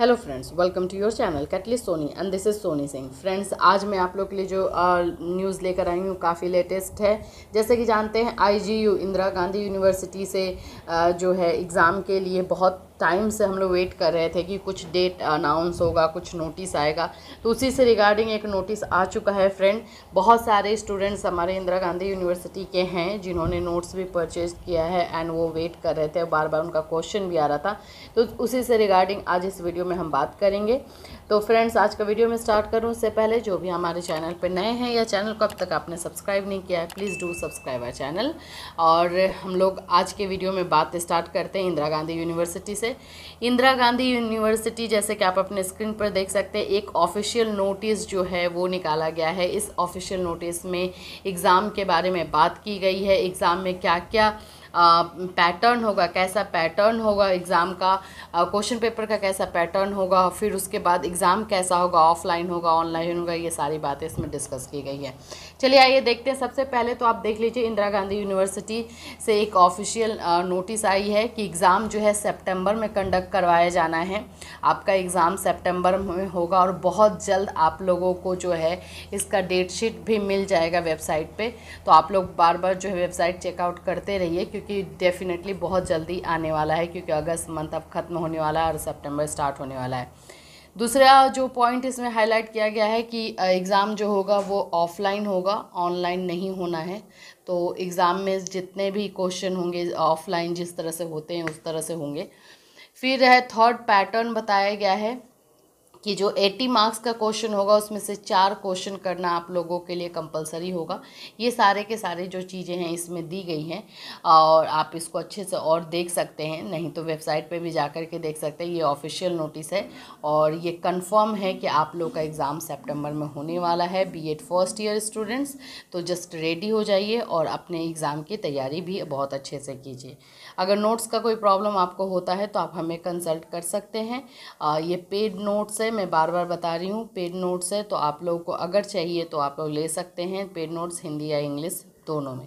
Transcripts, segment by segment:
hello friends welcome to your channel कैटली Soni and this is Soni Singh friends आज मैं आप लोग के लिए जो न्यूज़ लेकर आई हूँ काफ़ी लेटेस्ट है जैसे कि जानते हैं आईजीयू इंदिरा गांधी यूनिवर्सिटी से आ, जो है एग्ज़ाम के लिए बहुत टाइम से हम लोग वेट कर रहे थे कि कुछ डेट अनाउंस होगा कुछ नोटिस आएगा तो उसी से रिगार्डिंग एक नोटिस आ चुका है फ्रेंड बहुत सारे स्टूडेंट्स हमारे इंदिरा गांधी यूनिवर्सिटी के हैं जिन्होंने नोट्स भी परचेज किया है एंड वो वेट कर रहे थे बार बार उनका क्वेश्चन भी आ रहा था तो उसी से रिगार्डिंग आज इस वीडियो में हम बात करेंगे तो फ्रेंड्स आज का वीडियो में स्टार्ट करूँ उससे पहले जो भी हमारे चैनल पर नए हैं या चैनल को अब तक आपने सब्सक्राइब नहीं किया है please do subscribe our channel और हम लोग आज के वीडियो में बात स्टार्ट करते हैं इंदिरा गांधी यूनिवर्सिटी से इंदिरा गांधी यूनिवर्सिटी जैसे कि आप अपने स्क्रीन पर देख सकते हैं एक ऑफिशियल नोटिस जो है वो निकाला गया है इस ऑफिशियल नोटिस में एग्ज़ाम के बारे में बात की गई है एग्ज़ाम में क्या क्या पैटर्न होगा कैसा पैटर्न होगा एग्ज़ाम का क्वेश्चन पेपर का कैसा पैटर्न होगा फिर उसके बाद एग्ज़ाम कैसा होगा ऑफलाइन होगा ऑनलाइन होगा ये सारी बातें इसमें डिस्कस की गई है चलिए आइए देखते हैं सबसे पहले तो आप देख लीजिए इंदिरा गांधी यूनिवर्सिटी से एक ऑफिशियल नोटिस आई है कि एग्ज़ाम जो है सेप्टेम्बर में कंडक्ट करवाया जाना है आपका एग्ज़ाम सेप्टेम्बर में होगा और बहुत जल्द आप लोगों को जो है इसका डेट शीट भी मिल जाएगा वेबसाइट पे तो आप लोग बार बार जो है वेबसाइट चेकआउट करते रहिए क्योंकि डेफिनेटली बहुत जल्दी आने वाला है क्योंकि अगस्त मंथ अब ख़त्म होने वाला है और सेप्टेम्बर स्टार्ट होने वाला है दूसरा जो पॉइंट इसमें हाईलाइट किया गया है कि एग्ज़ाम जो होगा वो ऑफलाइन होगा ऑनलाइन नहीं होना है तो एग्ज़ाम में जितने भी क्वेश्चन होंगे ऑफलाइन जिस तरह से होते हैं उस तरह से होंगे फिर है थर्ड पैटर्न बताया गया है कि जो 80 मार्क्स का क्वेश्चन होगा उसमें से चार क्वेश्चन करना आप लोगों के लिए कंपलसरी होगा ये सारे के सारे जो चीज़ें हैं इसमें दी गई हैं और आप इसको अच्छे से और देख सकते हैं नहीं तो वेबसाइट पे भी जा कर के देख सकते हैं ये ऑफिशियल नोटिस है और ये कंफर्म है कि आप लोग का एग्ज़ाम सेप्टेम्बर में होने वाला है बी फर्स्ट ईयर स्टूडेंट्स तो जस्ट रेडी हो जाइए और अपने एग्ज़ाम की तैयारी भी बहुत अच्छे से कीजिए अगर नोट्स का कोई प्रॉब्लम आपको होता है तो आप हमें कंसल्ट कर सकते हैं ये पेड नोट्स है मैं बार बार बता रही हूँ पेड नोट्स है तो आप लोगों को अगर चाहिए तो आप लोग ले सकते हैं पेड नोट्स हिंदी या इंग्लिश दोनों में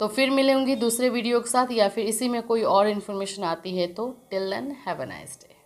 तो फिर मिलेंगी दूसरे वीडियो के साथ या फिर इसी में कोई और इन्फॉर्मेशन आती है तो till then have a nice day